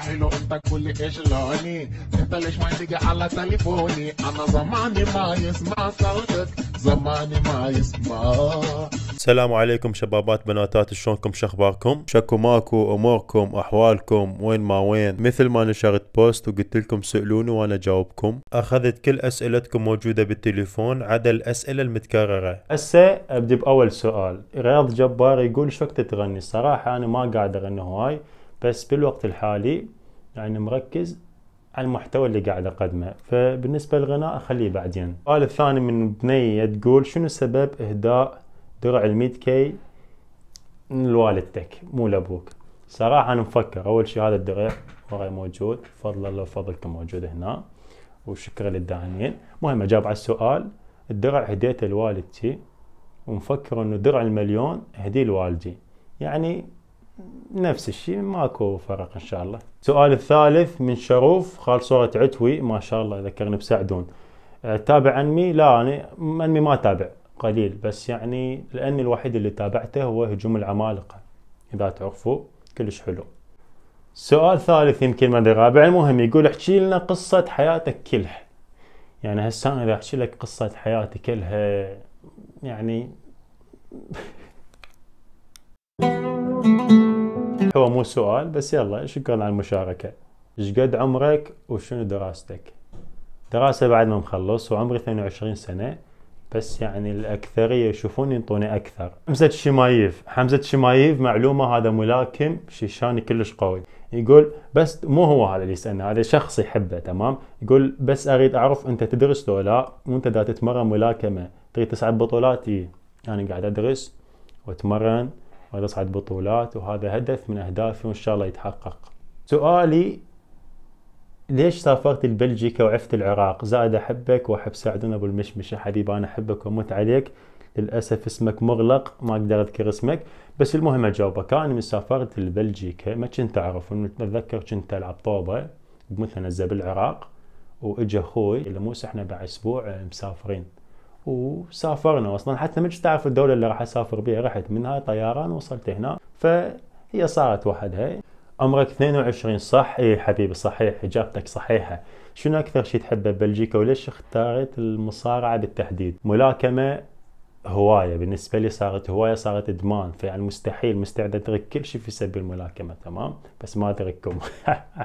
مستحيل انت كل اشلاني انت ليش ما تيجي على تليفوني انا زماني ما يسمع صوتك زماني ما يسمع السلام عليكم شبابات بناتات شلونكم شخباركم شكو ماكو اموركم احوالكم وين ما وين مثل ما نشرت بوست وقلت لكم سألوني وانا جاوبكم اخذت كل اسئلتكم موجودة بالتليفون عدا الاسئلة المتكررة هسه ابدي باول سؤال رياض جبار يقول شو تغني الصراحة انا ما قاعد اغني هواي بس بالوقت الحالي يعني مركز على المحتوى اللي قاعد اقدمه فبالنسبه للغناء اخليه بعدين السؤال الثاني من بنيه تقول شنو سبب اهداء درع ال كي لوالدتك مو لابوك صراحه انا مفكر اول شيء هذا الدرع وراي موجود فضل الله وفضلكم موجود هنا وشكرا للداعمين مهم اجاب على السؤال الدرع هديته لوالدتي ومفكر انه درع المليون هديه لوالدي يعني نفس الشيء ماكو فرق ان شاء الله السؤال الثالث من شروف خال صورة عتوي ما شاء الله ذكرني بسعدون آه، تابع انمي لا انا انمي ما تابع قليل بس يعني الانمي الوحيد اللي تابعته هو هجوم العمالقه اذا تعرفوا كلش حلو سؤال ثالث يمكن ما ادري رابع المهم يقول احكي لنا قصه حياتك كلها يعني هسه اذا احكي لك قصه حياتي كلها يعني هو مو سؤال بس يلا شكرا على المشاركة قد عمرك وشنو دراستك دراسة بعد ما مخلص وعمري 22 سنة بس يعني الأكثرية يشوفوني ينطوني أكثر حمزة الشمايف حمزة الشمايف معلومة هذا ملاكم شيشاني كلش قوي يقول بس مو هو هذا اللي يسألنا هذا شخص يحبه تمام يقول بس أريد أعرف أنت تدرس ولا وأنت دا تتمرن ملاكمة تريد تصعد بطولات انا أنا قاعد أدرس وأتمرن ويصعد بطولات وهذا هدف من اهدافي وان شاء الله يتحقق سؤالي ليش سافرت لبلجيكا وعفت العراق زائد احبك واحب سعدون ابو المشمشه حبيبي انا احبك واموت عليك للاسف اسمك مغلق ما اقدر اذكر اسمك بس المهم اجاوبك انا من سافرت لبلجيكا ما كنت اعرف اتذكر كنت العب طوبه بمثنزه بالعراق واجا اخوي اللي موسى احنا بعد اسبوع مسافرين وسافرنا اصلا حتى ما تعرف الدوله اللي راح اسافر بها رحت منها طيران وصلت هنا فهي صارت وحدها عمرك 22 صح اي حبيبي صحيح اجابتك صحيحه شنو اكثر شيء تحبه ببلجيكا وليش اختارت المصارعه بالتحديد ملاكمه هوايه بالنسبه لي صارت هوايه صارت ادمان فيعني مستحيل مستعد اترك كل شيء في سبيل الملاكمه تمام بس ما اترككم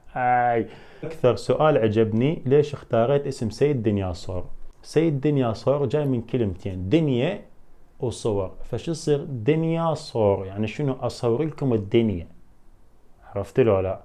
اكثر سؤال عجبني ليش اختاريت اسم سيد دنياصور سيد دنيا صور جاي من كلمتين دنيا وصور فشو يصير دنيا صور يعني شنو اصور لكم الدنيا عرفت له لا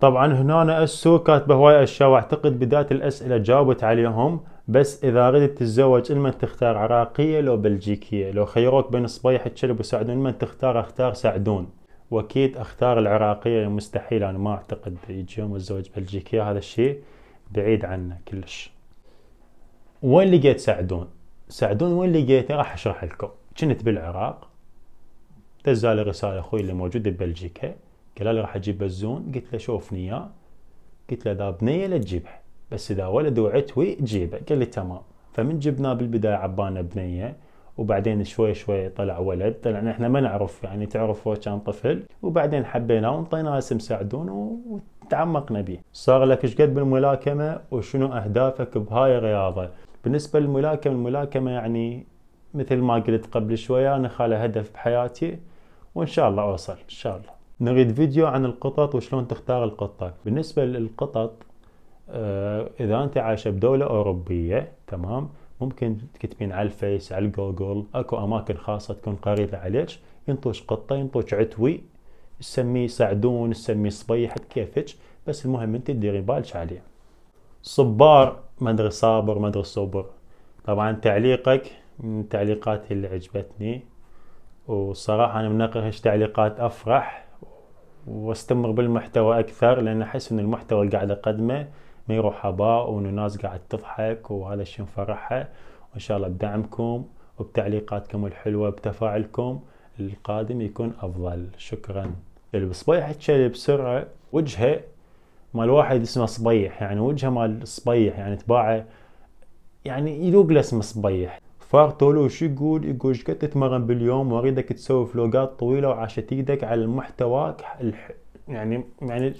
طبعا هنا اسو كاتبه هواي اشياء واعتقد بدايه الاسئله جاوبت عليهم بس اذا ردت تتزوج المن تختار عراقيه لو بلجيكيه لو خيروك بين صبيح تشلب وسعدون من تختار اختار سعدون واكيد اختار العراقيه مستحيل انا ما اعتقد يجي يوم الزوج بلجيكيه هذا الشيء بعيد عنه كلش وين لقيت سعدون؟ سعدون وين لقيته؟ راح اشرح لكم. كنت بالعراق دزالي رساله اخوي اللي موجود ببلجيكا قال لي راح اجيب بزون قلت له شوفني اياه قلت له اذا بنيه لا تجيبها بس اذا ولد وعتوي جيبه قال لي تمام فمن جبناه بالبدايه عبانا بنيه وبعدين شوي شوي طلع ولد طلعنا احنا ما نعرف يعني تعرف هو كان طفل وبعدين حبيناه وانطيناه اسم سعدون وتعمقنا به صار لك ايش قد بالملاكمه وشنو اهدافك بهاي الرياضه بالنسبة للملاكمة الملاكمة يعني مثل ما قلت قبل شوية أنا خالي هدف بحياتي وإن شاء الله أوصل إن شاء الله نريد فيديو عن القطط وشلون تختار القطة بالنسبة للقطط آه، إذا أنت عايشة بدولة أوروبية تمام ممكن تكتبين على الفيس على جوجل اكو اماكن خاصه تكون قريبه عليك ينطوش قطه ينطوش عتوي تسميه سعدون تسميه صبيح كيفك بس المهم انت تديري بالك عليه صبار مدرس صابر مدرس صبر طبعا تعليقك من التعليقات اللي عجبتني والصراحة أنا مناقش تعليقات أفرح واستمر بالمحتوى أكثر لأن أحس إن المحتوى اللي قاعد أقدمه ما يروح هباء وإنه الناس قاعد تضحك وهذا الشيء مفرحه وإن شاء الله بدعمكم وبتعليقاتكم الحلوة بتفاعلكم القادم يكون أفضل شكرا البصبيحة تشيل بسرعة وجهه مال واحد اسمه صبيح يعني وجهه مال صبيح يعني تباعه يعني يذوق له اسم صبيح فارتولو شو يقول يقول ايش قد تتمرن باليوم واريدك تسوي فلوقات طويله وعاشت ايدك على المحتوى الح... يعني يعني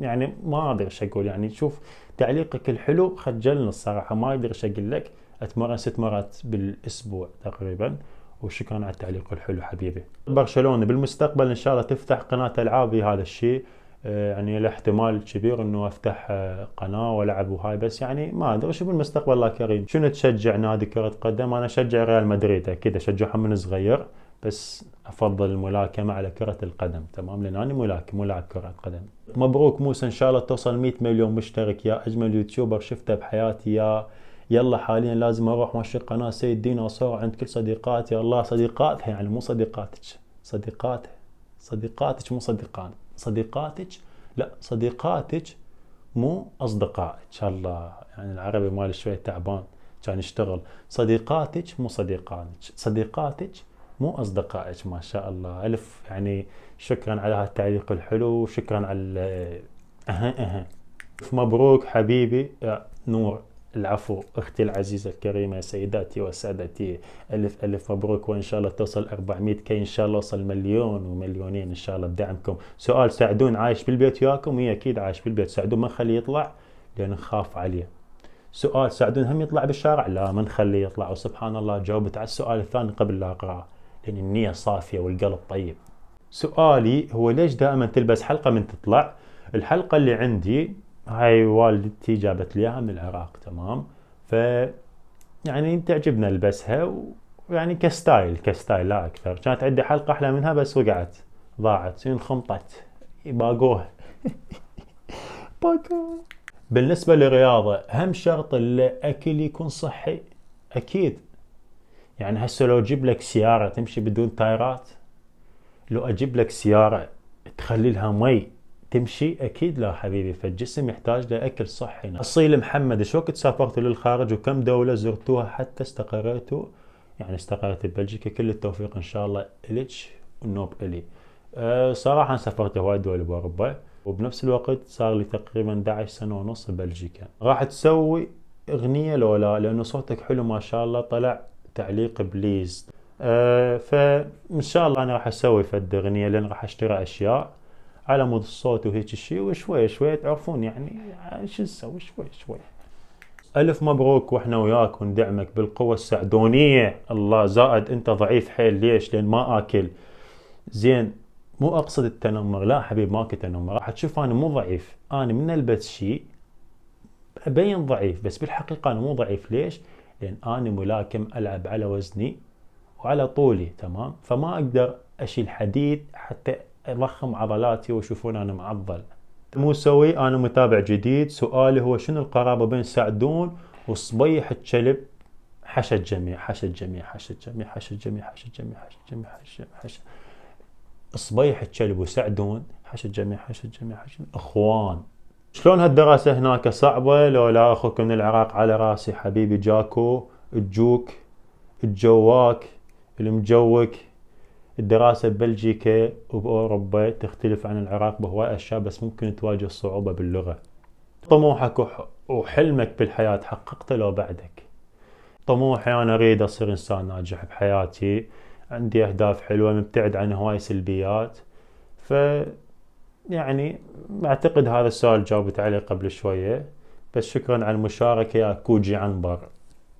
يعني ما ادري ايش اقول يعني شوف تعليقك الحلو خجلني الصراحه ما ادري ايش اقول لك اتمرن ست مرات بالاسبوع تقريبا وشكرا على التعليق الحلو حبيبي برشلونه بالمستقبل ان شاء الله تفتح قناه العاب هذا الشيء آه، يعني له احتمال كبير انه افتح آه، قناه والعب وهاي بس يعني ما ادري شوف المستقبل الله كريم شنو تشجع نادي كره قدم انا اشجع ريال مدريد اكيد اشجعهم من صغير بس افضل الملاكمه على كره القدم تمام لان انا ملاكم ولاعب كره قدم مبروك موسى ان شاء الله توصل 100 مليون مشترك يا اجمل يوتيوبر شفته بحياتي يا يلا حاليا لازم اروح ماشي قناه سيد دينا وصور عند كل صديقاتي الله صديقاتها يعني مو صديقاتك صديقاتها صديقاتك مو صديقاتك صديقاتك لا صديقاتك مو أصدقائك الله يعني العربي مال شوي تعبان كان يشتغل صديقاتك مو صديقانك صديقاتك مو أصدقائك ما شاء الله ألف يعني شكرا على هالتعليق الحلو شكرا على اها أه مبروك حبيبي نور العفو اختي العزيزه الكريمه سيداتي وسادتي الف الف مبروك وان شاء الله توصل 400 كي ان شاء الله وصل مليون ومليونين ان شاء الله بدعمكم سؤال سعدون عايش بالبيت وياكم هي اكيد عايش بالبيت سعدون ما نخليه يطلع لان نخاف عليه سؤال سعدون هم يطلع بالشارع لا ما نخليه يطلع وسبحان الله جاوبت على السؤال الثاني قبل لا اقراه لان النيه صافيه والقلب طيب سؤالي هو ليش دائما تلبس حلقه من تطلع الحلقه اللي عندي هاي والدتي جابت لي اياها من العراق تمام ف يعني تعجبنا البسها ويعني كستايل كستايل لا اكثر كانت عندي حلقه احلى منها بس وقعت ضاعت انخمطت باقوها باقوها بالنسبة للرياضة أهم شرط الأكل يكون صحي أكيد يعني هسه لو أجيب لك سيارة تمشي بدون تايرات لو أجيب لك سيارة تخلي لها مي تمشي اكيد لا حبيبي فالجسم يحتاج لاكل صحي اصيل محمد شو وقت سافرتوا للخارج وكم دوله زرتوها حتى استقريتوا يعني استقرت ببلجيكا كل التوفيق ان شاء الله اليتش ونوب الي أه صراحه سافرت هواي دول باوروبا وبنفس الوقت صار لي تقريبا 11 سنه ونص ببلجيكا راح تسوي اغنيه لو لا لانه صوتك حلو ما شاء الله طلع تعليق بليز أه فان شاء الله انا راح اسوي فد اغنيه لان راح اشتري اشياء على مود الصوت وهيك الشيء وشوي شوي تعرفون يعني شو نسوي شوي شوي ألف مبروك وإحنا وياك وندعمك بالقوة السعدونية الله زائد أنت ضعيف حيل ليش لأن ما آكل زين مو أقصد التنمر لا حبيب ماكو تنمر راح تشوف أنا مو ضعيف أنا من ألبس شيء أبين ضعيف بس بالحقيقة أنا مو ضعيف ليش لأن أنا ملاكم ألعب على وزني وعلى طولي تمام فما أقدر أشيل حديد حتى يضخم عضلاتي ويشوفون انا معضل موسوي انا متابع جديد سؤالي هو شنو القرابه بين سعدون وصبيح الكلب حش الجميع حش الجميع حش الجميع حش الجميع حش الجميع حش الجميع حش صبيح الكلب وسعدون حش الجميع حش الجميع حش اخوان شلون هالدراسه هناك صعبه لو لا من العراق على راسي حبيبي جاكو الجوك الجواك المجوك الدراسة ببلجيكا وبأوروبا تختلف عن العراق بهواي أشياء بس ممكن تواجه صعوبة باللغة طموحك وحلمك بالحياة حققته لو بعدك طموحي أنا أريد أصير إنسان ناجح بحياتي عندي أهداف حلوة مبتعد عن هواي سلبيات ف يعني أعتقد هذا السؤال جاوبت عليه قبل شوية بس شكرا على المشاركة يا كوجي عنبر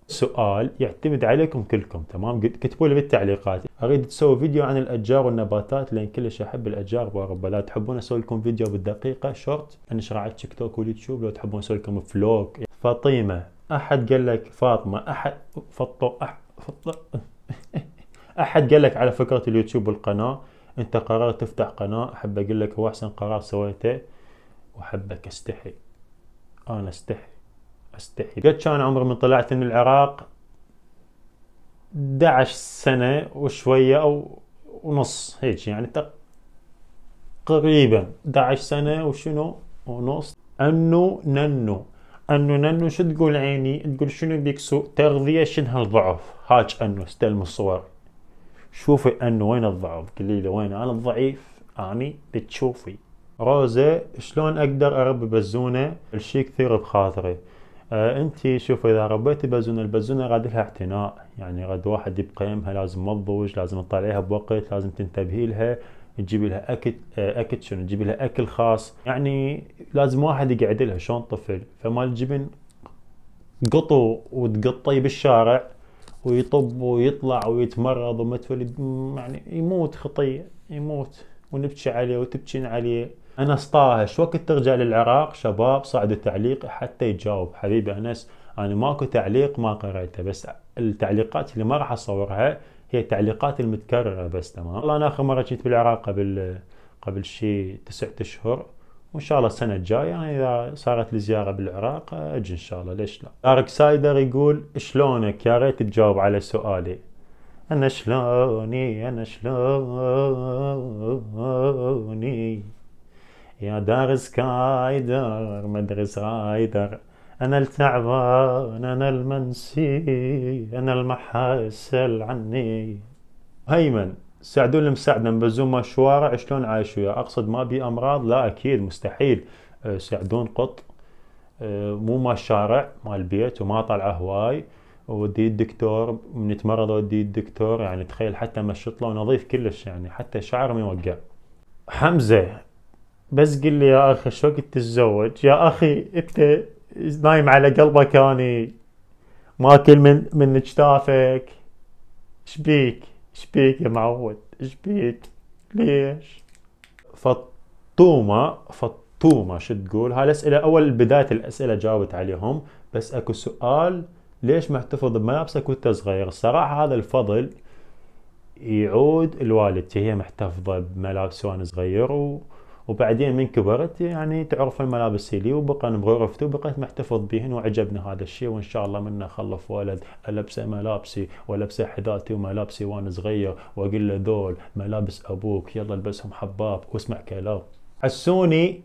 سؤال يعتمد عليكم كلكم تمام كتبوا لي بالتعليقات اريد تسوي فيديو عن الاشجار والنباتات لان كلش احب الاشجار ورب لا تحبون اسوي لكم فيديو بالدقيقه شورت انشر على تيك توك واليوتيوب لو تحبون اسوي لكم فلوج فاطمه احد قال لك فاطمه احد فطو أح... احد قال لك على فكره اليوتيوب والقناه انت قررت تفتح قناه احب اقول لك هو احسن قرار سويته واحبك استحي انا استحي استحي قد كان عمري من طلعت من العراق 11 سنة وشوية أو ونص هيك يعني تقريبا 11 سنة وشنو ونص أنو ننو أنو ننو شو تقول عيني تقول شنو بيك سوء تغذية شنها الضعف هاج أنو استلم الصور شوفي أنو وين الضعف قلي لي وين أنا الضعيف أني بتشوفي روزة شلون أقدر أربي بزونة الشي كثير بخاطري آه، انت شوف اذا ربيتي بزونه البزونه غاد لها اعتناء يعني غاد واحد يبقيمها لازم مضوج لازم تطلعيها بوقت لازم تنتبهي لها تجيبي لها اكل آه، اكل شنو تجيبي لها اكل خاص يعني لازم واحد يقعد لها شلون طفل فمال الجبن قطو وتقطي بالشارع ويطب ويطلع ويتمرض ومتولد يعني يموت خطيه يموت ونبكي عليه وتبكين عليه أنس طه شو وقت ترجع للعراق شباب صعدوا تعليق حتى يتجاوب حبيبي أنس أنا ماكو تعليق ما قريته بس التعليقات اللي ما راح أصورها هي التعليقات المتكررة بس تمام والله أنا آخر مرة جيت بالعراق قبل قبل شي تسعة أشهر وان شاء الله السنه الجايه يعني اذا صارت لي زياره بالعراق اجي ان شاء الله ليش لا دارك سايدر يقول شلونك يا ريت تجاوب على سؤالي انا شلوني انا شلوني يا دار سكايدر مدرس رايدر أنا التعبان أنا المنسي أنا المحاسل عني هيمن سعدون المساعدة بزوم مشوارة شلون عايش وياه أقصد ما بي أمراض لا أكيد مستحيل أه، سعدون قط أه، مو ما الشارع مال البيت وما طلع هواي ودي الدكتور من يتمرض ودي الدكتور يعني تخيل حتى مشط له ونظيف كلش يعني حتى شعر ما يوقع حمزه بس قل لي يا اخي شو وقت تتزوج يا اخي انت نايم على قلبك اني يعني ماكل من من جتافك شبيك شبيك يا معود شبيك ليش فطومة فطومة شو تقول هاي الاسئلة اول بداية الاسئلة جاوبت عليهم بس اكو سؤال ليش محتفظ بملابسك وانت صغير الصراحة هذا الفضل يعود لوالدتي هي محتفظة بملابس وانا صغير و... وبعدين من كبرت يعني تعرف الملابس لي وبقى بغرفته وبقيت محتفظ بهن وعجبني هذا الشيء وان شاء الله منه خلف ولد البسه ملابسي والبسه حذاتي وملابسي وانا صغير واقول له ذول ملابس ابوك يلا البسهم حباب واسمع كلام حسوني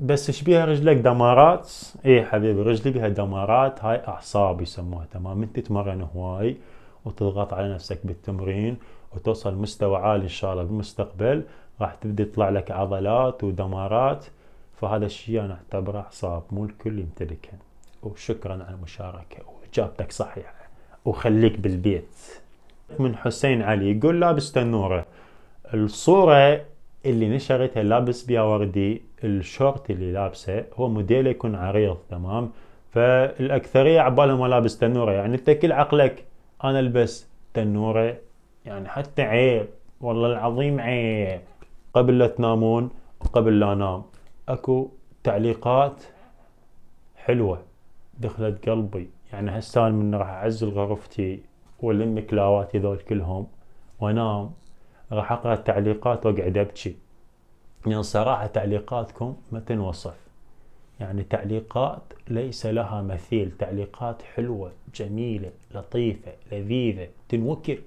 بس ايش بيها رجلك دمارات؟ اي حبيبي رجلي بيها دمارات هاي اعصاب يسموها تمام انت تتمرن هواي وتضغط على نفسك بالتمرين وتوصل مستوى عالي ان شاء الله بالمستقبل راح تبدي تطلع لك عضلات ودمارات فهذا الشيء انا اعتبره عصاب مو الكل يمتلكها وشكرا على المشاركه واجابتك صحيحه وخليك بالبيت من حسين علي يقول لابس تنوره الصوره اللي نشرتها لابس بيها وردي الشورت اللي لابسه هو موديله يكون عريض تمام فالاكثريه عبالهم لابس تنوره يعني انت كل عقلك انا البس تنوره يعني حتى عيب والله العظيم عيب قبل لا تنامون وقبل لا انام اكو تعليقات حلوه دخلت قلبي يعني هسان من راح اعزل غرفتي والم كلاواتي ذول كلهم وانام راح اقرا التعليقات واقعد ابكي يعني صراحه تعليقاتكم ما تنوصف يعني تعليقات ليس لها مثيل تعليقات حلوة جميلة لطيفة لذيذة تنوكر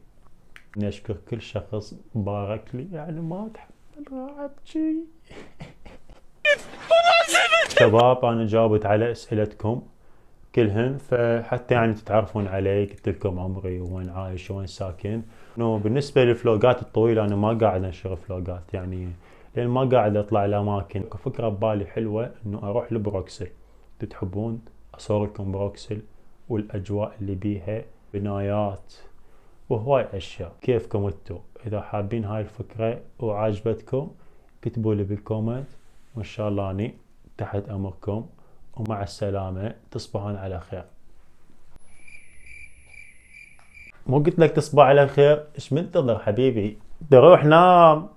نشكر كل شخص بارك لي يعني ما تحب شباب انا جاوبت على اسئلتكم كلهن فحتى يعني تتعرفون علي قلت لكم عمري وين عايش وين ساكن انه بالنسبه للفلوقات الطويله انا ما قاعد انشر فلوقات يعني لان ما قاعد اطلع لاماكن فكره ببالي حلوه انه اروح لبروكسل تحبون لكم بروكسل والاجواء اللي بيها بنايات وهواي اشياء كيفكم انتو اذا حابين هاي الفكرة وعجبتكم كتبوا لي بالكومنت وان شاء الله اني تحت امركم ومع السلامة تصبحون على خير مو قلت لك تصبح على خير ايش منتظر حبيبي روح نام